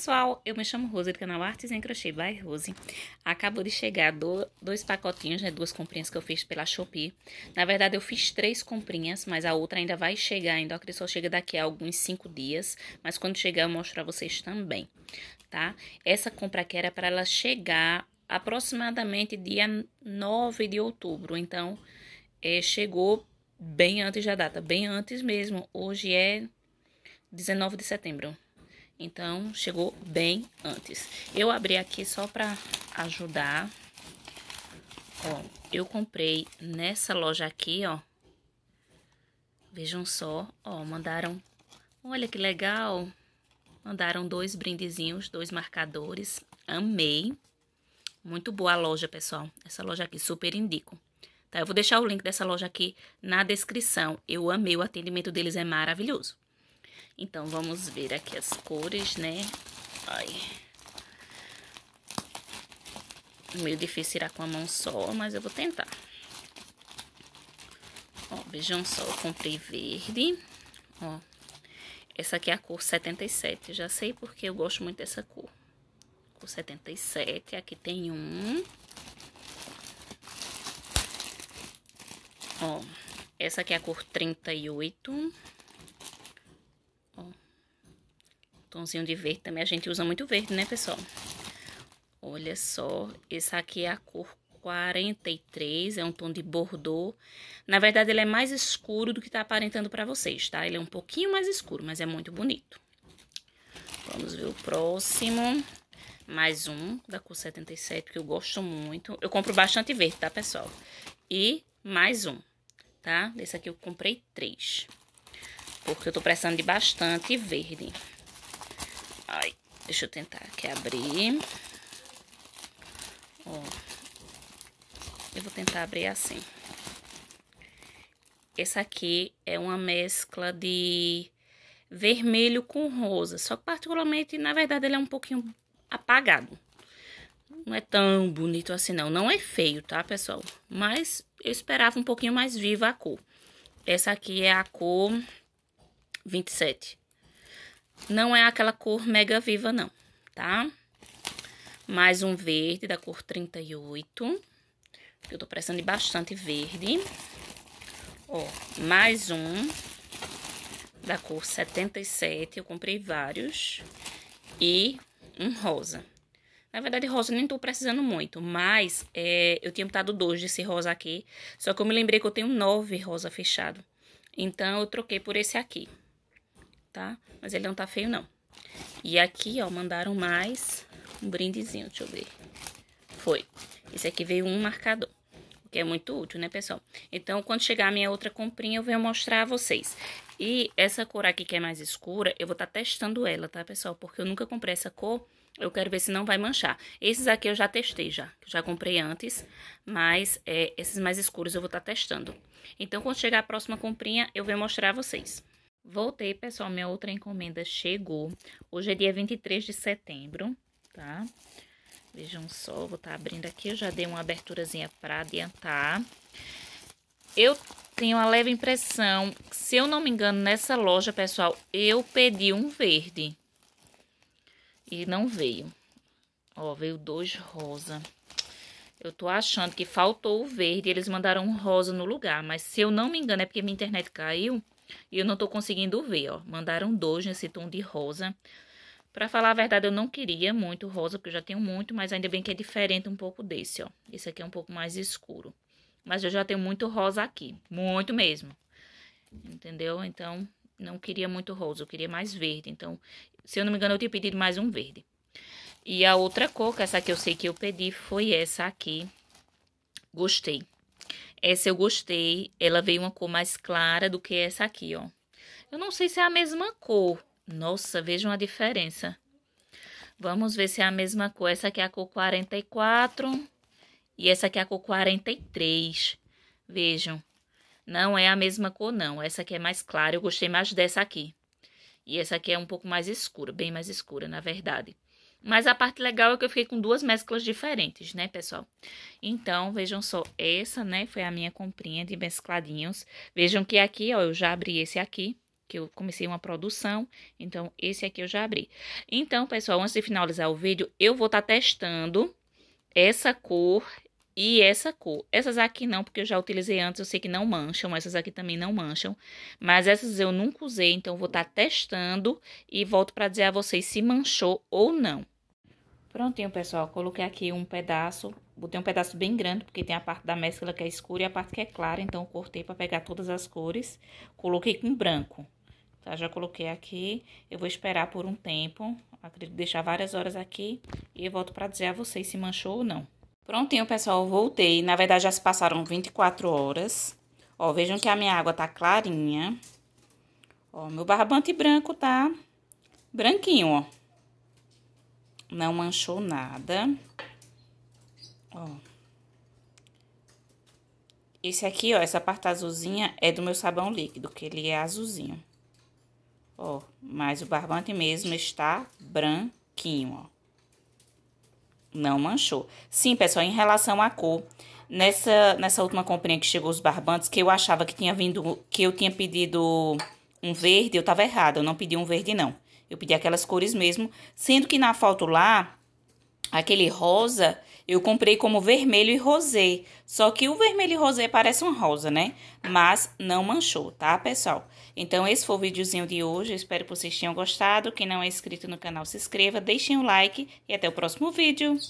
pessoal, eu me chamo Rose do canal Artes em Crochê by Rose. Acabou de chegar do, dois pacotinhos, né, duas comprinhas que eu fiz pela Shopee. Na verdade eu fiz três comprinhas, mas a outra ainda vai chegar, ainda que só chega daqui a alguns cinco dias. Mas quando chegar eu mostro pra vocês também, tá? Essa compra aqui era para ela chegar aproximadamente dia 9 de outubro, então é, chegou bem antes da data, bem antes mesmo. Hoje é 19 de setembro. Então, chegou bem antes. Eu abri aqui só para ajudar. Ó, eu comprei nessa loja aqui, ó. Vejam só, ó, mandaram... Olha que legal! Mandaram dois brindezinhos, dois marcadores. Amei! Muito boa a loja, pessoal. Essa loja aqui, super indico. Tá, eu vou deixar o link dessa loja aqui na descrição. Eu amei, o atendimento deles é maravilhoso. Então, vamos ver aqui as cores, né? Ai. Meio difícil tirar com a mão só, mas eu vou tentar. Ó, vejam só, eu comprei verde, ó. Essa aqui é a cor 77, já sei porque eu gosto muito dessa cor. Cor 77, aqui tem um. Ó, essa aqui é a cor 38. Tomzinho de verde também. A gente usa muito verde, né, pessoal? Olha só, essa aqui é a cor 43, é um tom de bordô. Na verdade, ele é mais escuro do que tá aparentando pra vocês, tá? Ele é um pouquinho mais escuro, mas é muito bonito. Vamos ver o próximo. Mais um da cor 77, que eu gosto muito. Eu compro bastante verde, tá, pessoal? E mais um, tá? Desse aqui eu comprei três. Porque eu tô precisando de bastante verde. Ai, deixa eu tentar aqui abrir. Ó, eu vou tentar abrir assim. Essa aqui é uma mescla de vermelho com rosa. Só que particularmente, na verdade, ele é um pouquinho apagado. Não é tão bonito assim, não. Não é feio, tá, pessoal? Mas eu esperava um pouquinho mais viva a cor. Essa aqui é a cor 27. Não é aquela cor mega viva, não, tá? Mais um verde da cor 38. Eu tô precisando de bastante verde. Ó, mais um da cor 77. Eu comprei vários. E um rosa. Na verdade, rosa eu nem tô precisando muito, mas é, eu tinha botado dois desse rosa aqui. Só que eu me lembrei que eu tenho nove rosa fechado. Então, eu troquei por esse aqui tá? Mas ele não tá feio, não. E aqui, ó, mandaram mais um brindezinho, deixa eu ver. Foi. Esse aqui veio um marcador, o que é muito útil, né, pessoal? Então, quando chegar a minha outra comprinha, eu venho mostrar a vocês. E essa cor aqui que é mais escura, eu vou estar tá testando ela, tá, pessoal? Porque eu nunca comprei essa cor, eu quero ver se não vai manchar. Esses aqui eu já testei já, já comprei antes, mas é, esses mais escuros eu vou estar tá testando. Então, quando chegar a próxima comprinha, eu venho mostrar a vocês. Voltei, pessoal, minha outra encomenda chegou. Hoje é dia 23 de setembro, tá? Vejam só, vou estar tá abrindo aqui, eu já dei uma aberturazinha para adiantar. Eu tenho uma leve impressão, se eu não me engano, nessa loja, pessoal, eu pedi um verde. E não veio. Ó, veio dois rosa. Eu tô achando que faltou o verde, eles mandaram um rosa no lugar. Mas se eu não me engano, é porque minha internet caiu e eu não estou conseguindo ver, ó. Mandaram dois nesse tom de rosa. Para falar a verdade, eu não queria muito rosa, porque eu já tenho muito, mas ainda bem que é diferente um pouco desse, ó. Esse aqui é um pouco mais escuro. Mas eu já tenho muito rosa aqui, muito mesmo. Entendeu? Então, não queria muito rosa, eu queria mais verde. Então, se eu não me engano, eu tinha pedido mais um verde. E a outra cor, que essa que eu sei que eu pedi, foi essa aqui. Gostei. Essa eu gostei. Ela veio uma cor mais clara do que essa aqui, ó. Eu não sei se é a mesma cor. Nossa, vejam a diferença. Vamos ver se é a mesma cor. Essa aqui é a cor 44 e essa aqui é a cor 43. Vejam, não é a mesma cor não. Essa aqui é mais clara, eu gostei mais dessa aqui. E essa aqui é um pouco mais escura, bem mais escura, na verdade. Mas a parte legal é que eu fiquei com duas mesclas diferentes, né, pessoal? Então, vejam só, essa, né, foi a minha comprinha de mescladinhos. Vejam que aqui, ó, eu já abri esse aqui, que eu comecei uma produção, então esse aqui eu já abri. Então, pessoal, antes de finalizar o vídeo, eu vou estar tá testando essa cor e essa cor. Essas aqui não, porque eu já utilizei antes, eu sei que não mancham, essas aqui também não mancham, mas essas eu nunca usei, então vou estar tá testando e volto para dizer a vocês se manchou ou não. Prontinho, pessoal. Coloquei aqui um pedaço. Botei um pedaço bem grande, porque tem a parte da mescla que é escura e a parte que é clara. Então, cortei para pegar todas as cores. Coloquei com branco. Tá? Já coloquei aqui. Eu vou esperar por um tempo. Acredito deixar várias horas aqui. E eu volto para dizer a vocês se manchou ou não. Prontinho, pessoal. Voltei. Na verdade, já se passaram 24 horas. Ó, vejam que a minha água tá clarinha. Ó, meu barbante branco tá branquinho, ó não manchou nada. Ó. Esse aqui, ó, essa parte azulzinha é do meu sabão líquido, que ele é azulzinho. Ó, mas o barbante mesmo está branquinho, ó. Não manchou. Sim, pessoal, em relação à cor, nessa, nessa última comprinha que chegou os barbantes, que eu achava que tinha vindo, que eu tinha pedido um verde, eu tava errada, eu não pedi um verde, não. Eu pedi aquelas cores mesmo, sendo que na foto lá, aquele rosa, eu comprei como vermelho e rosé. Só que o vermelho e rosé parece um rosa, né? Mas não manchou, tá, pessoal? Então, esse foi o videozinho de hoje. Eu espero que vocês tenham gostado. Quem não é inscrito no canal, se inscreva, deixem o like e até o próximo vídeo.